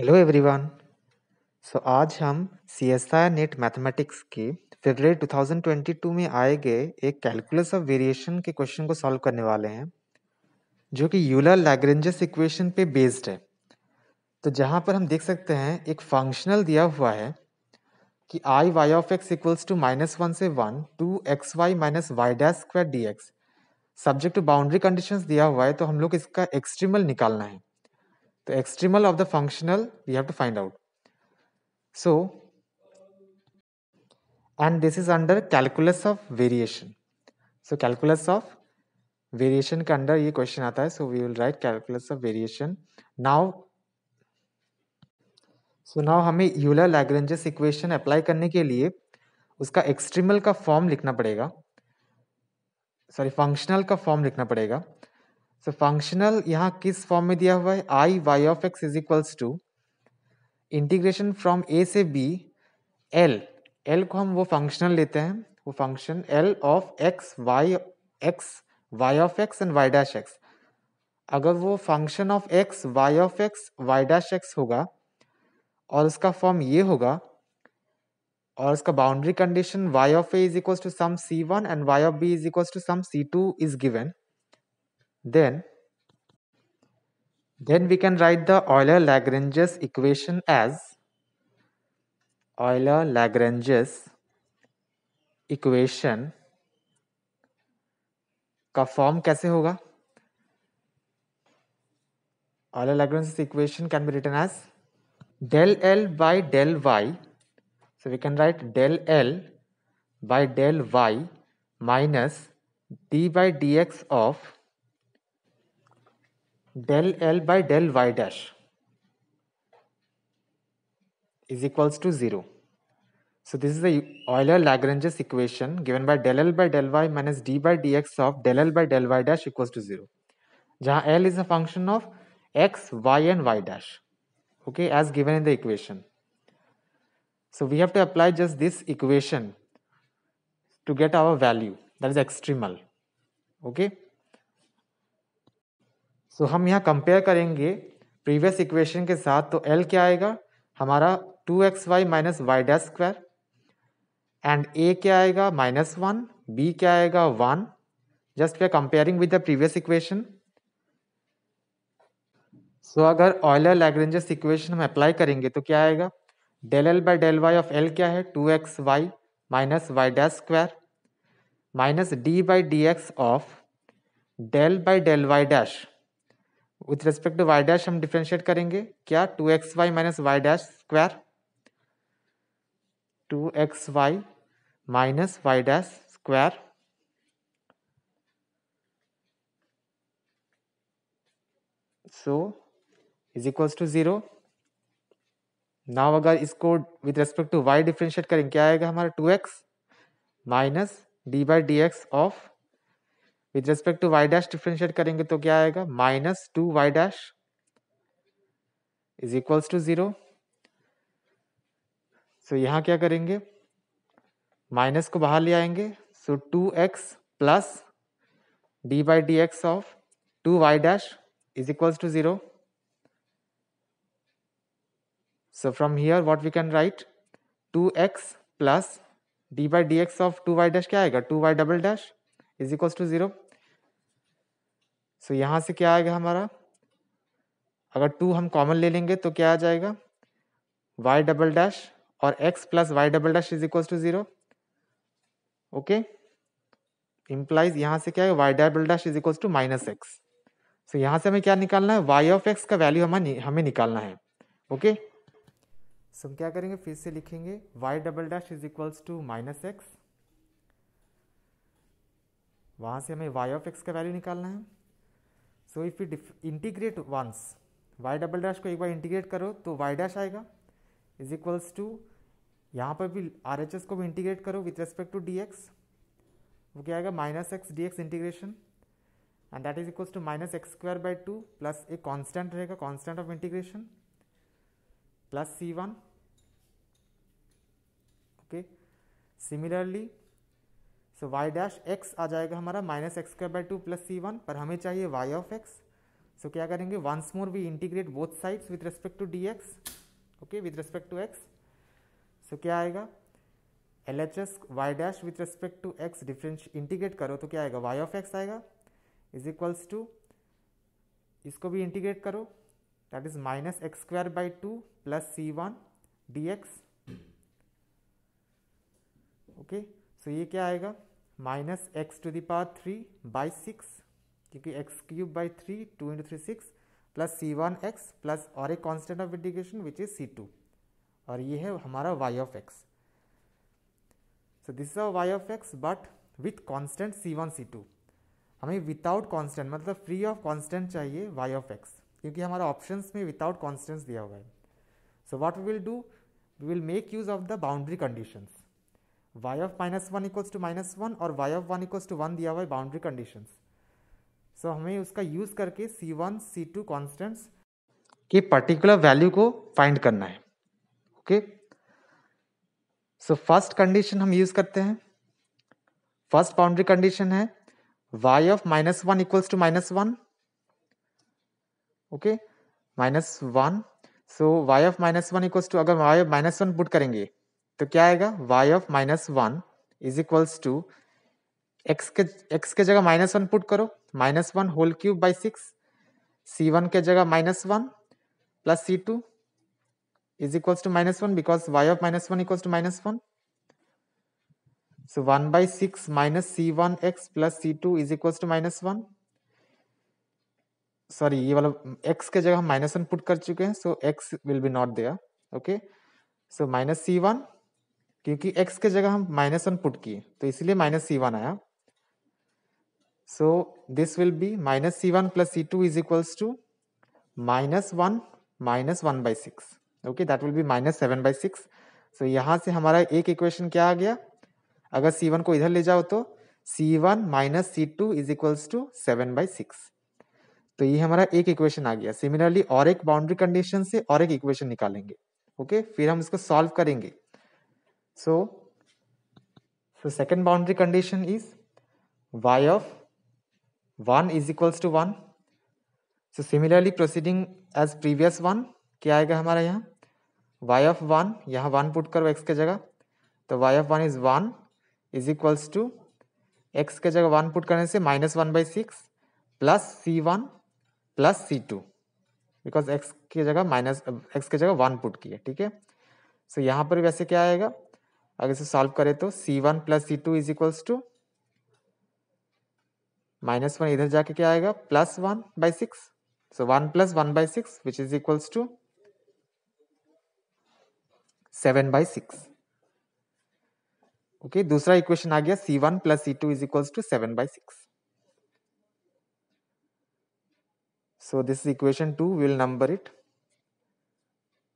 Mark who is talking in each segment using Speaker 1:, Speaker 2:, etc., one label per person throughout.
Speaker 1: Hello everyone so आज हम C S I NET mathematics की फरवरी 2022 में आए गए एक कैलकुलस ऑफ वेरिएशन के क्वेश्चन को सॉल्व करने वाले हैं जो कि यूलर लैग्रेंजस इक्वेशन पे बेस्ड है तो जहाँ पर हम देख सकते हैं एक फंक्शनल दिया हुआ है कि I Y of X equals to minus one से one two X Y minus Y dash square D X subject to boundary conditions दिया हुआ है तो हम लोग इसका एक्सट्रीमल निकालना है the extremal of the functional we have to find out so and this is under calculus of variation so calculus of variation के अंडर ये क्वेश्चन आता है so we will write calculus of variation now so now हमें Euler Lagrange's equation apply करने के लिए उसका extremal का फॉर्म लिखना पड़ेगा सॉरी फंक्शनल का फॉर्म लिखना पड़ेगा सो फंक्शनल यहाँ किस फॉर्म में दिया हुआ है I Y of x is equals to integration from A से बी एल एल को हम वो फंक्शनल लेते हैं वो function L of X Y X Y of X and Y dash X अगर वो function of X Y of X Y dash X होगा और उसका फॉर्म ये होगा और उसका boundary condition A is a to some C one and Y of B is is to some C two is given Then, then we can write the Euler-Lagrange's equation as Euler-Lagrange's equation का form कैसे होगा Euler Lagrange's equation can be written as del L by del Y. So we can write del L by del Y minus d by dx of del L by del Y dash is equals to 0. So this is the Euler-Lagrange's equation given by del L by del Y minus d by dx of del L by del Y dash equals to 0. where L is a function of x, y and y dash. Okay, as given in the equation. So we have to apply just this equation to get our value that is extremal. Okay. सो हम यहाँ compare करेंगे previous equation के साथ तो L क्या आएगा हमारा two X Y minus Y dash square and A क्या आएगा माइनस वन बी क्या आएगा one just way comparing with the previous equation so अगर ऑयलर लैग्रेंजस इक्वेशन हम अप्लाई करेंगे तो क्या आएगा del L by del Y of L क्या है two X Y minus Y dash square minus D by D X of del by del Y dash with respect to Y dash हम differentiate करेंगे क्या two X Y minus Y dash square two X Y minus Y dash square so is equals to zero now अगर इसको with respect to Y differentiate करेंगे क्या आएगा हमारा two X minus D by D X of with respect to Y dash differentiate करेंगे तो क्या आएगा minus two Y dash is equals to zero so यहाँ क्या करेंगे माइनस को बाहर ले आएंगे so two X plus D by D X of two Y dash is to zero so from here what we can write two X plus D by D X of two Y dash क्या आएगा two Y double dash is equals to zero so यहाँ से क्या आएगा हमारा अगर to हम common ले लेंगे तो क्या आ जाएगा वाई डबल डैश और X plus Y double dash is equals to zero okay implies यहाँ से क्या है Y double dash is equals to minus X so यहाँ से हमें क्या निकालना है वाई ऑफ एक्स का वैल्यू हमें हमें निकालना है ओके okay? सो so, हम क्या करेंगे फिर से लिखेंगे Y double dash is equals to minus X वहाँ से हमें वाई ऑफ एक्स का वैल्यू निकालना है so if you integrate once Y double dash को एक बार इंटीग्रेट करो तो वाई डैश आएगा इज इक्वल्स टू यहाँ पर भी आर एच एस को भी इंटीग्रेट करो with respect to D X वो क्या आएगा minus X D X integration and that is equals to minus X square by two plus एक कॉन्स्टेंट रहेगा constant of integration plus C one okay similarly so Y dash X आ जाएगा हमारा minus X square by two plus C one पर हमें चाहिए Y of X so क्या करेंगे once more we integrate both sides with respect to D X okay with respect to X so क्या आएगा L H S Y dash with respect to X difference integrate करो तो क्या आएगा Y of X आएगा is equals to इसको भी integrate करो that is minus X square by two plus C one D X okay so ये क्या आएगा minus x to the power three by six क्योंकि X cube by three two into three six plus C one x plus और एक constant of integration which is C two और ये है हमारा Y of X so this is a Y of X but with constant C one C two हमें without constant मतलब free of constant चाहिए Y of X क्योंकि हमारा option में विदाउट कॉन्स्टेंट दिया हुआ है so what we will do we will make use of the boundary conditions Y of minus one equals to minus one और Y of one equals to one दिया हुआ है बाउंड्री कंडीशन सो हमें उसका use करके C one C two constants के particular value को find करना है ओके सो फर्स्ट कंडीशन हम यूज करते हैं फर्स्ट बाउंड्री कंडीशन है y of minus one equals to minus one okay minus one so Y of minus one equals to अगर Y of minus one put करेंगे तो क्या आएगा Y of minus one is equals to X के X के जगह minus one put करो minus one whole cube by six C one के जगह minus one plus C two is equals to minus one because y of minus one equals to minus one six minus C one x plus C two is equals to minus one sorry ये वाला x के जगह हम minus one put कर चुके हैं so x will be not there okay so minus C one क्योंकि x के जगह हम माइनस वन पुट किए तो इसलिए माइनस सी वन आया so this will be minus C one plus C two is equals to minus one minus one by six okay that will be minus seven by six so यहाँ से हमारा एक equation क्या आ गया अगर सी one को इधर ले जाओ तो C one minus C two is equals to seven by six तो ये हमारा एक इक्वेशन आ गया सिमिलरली और एक बाउंड्री कंडीशन से और एक इक्वेशन निकालेंगे ओके okay? फिर हम इसको सॉल्व करेंगे So so second boundary condition is y of 1 is equals to 1. So similarly proceeding as previous one क्या आएगा हमारा यहाँ y of 1 यहाँ 1 पुट करो x के जगह तो y of 1 is 1 is equals to x के जगह 1 पुट करने से minus one by six plus C one plus C two because x की जगह माइनस एक्स की जगह वन पुट किया ठीक है सो so, यहाँ पर वैसे क्या आएगा अगर इसे सॉल्व करें तो C one plus C two is equals to minus one इधर जाके क्या आएगा plus one by six so one plus one by six which is equals to seven by six okay दूसरा इक्वेशन आ गया C one plus C two is equals to seven by six so this equation two will number it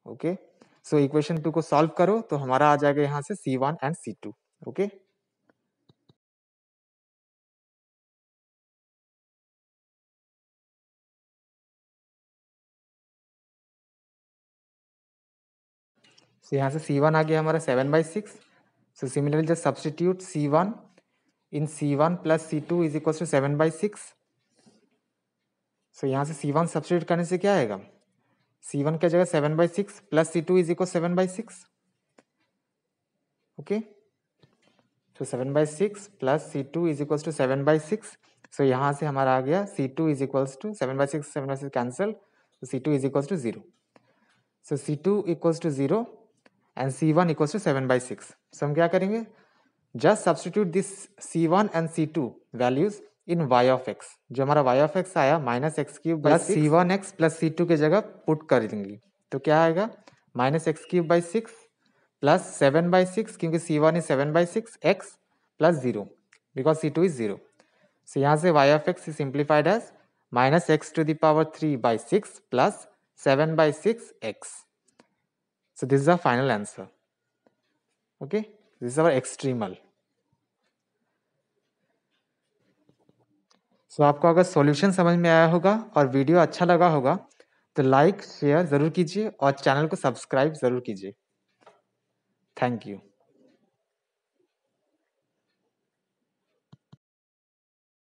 Speaker 1: okay okay so equation two को solve करो तो हमारा आ जाएगा यहाँ से C one and C two okay so यहां से सी वन आ गया हमारा seven by six so similarly just substitute C one in C one plus C two is equal to seven by six so यहाँ से C one substitute करने से क्या आएगा सी वन क्या जाएगा seven by six plus C two is equal seven by six okay तो seven by six plus C two is equal to seven by six so यहाँ से हमारा आ गया C two is equal to seven by six seven by six cancel C two is equal to zero so C two equals to zero and C one equals to seven by six so हम क्या करेंगे just substitute this C one and C two values in y of x जो हमारा Y of x आया minus x cube plus C one x plus C two की जगह put कर देंगे तो क्या आएगा minus x cube by six plus seven by six क्योंकि C one is seven by six x plus zero because C two is zero so यहाँ से y of x is simplified as minus x to the power three by six plus seven by six x so this is the final answer okay this is our extremal so so, आपको अगर solution समझ में आया होगा और video अच्छा लगा होगा तो लाइक शेयर ज़रूर कीजिए और चैनल को सब्सक्राइब ज़रूर कीजिए थैंक यू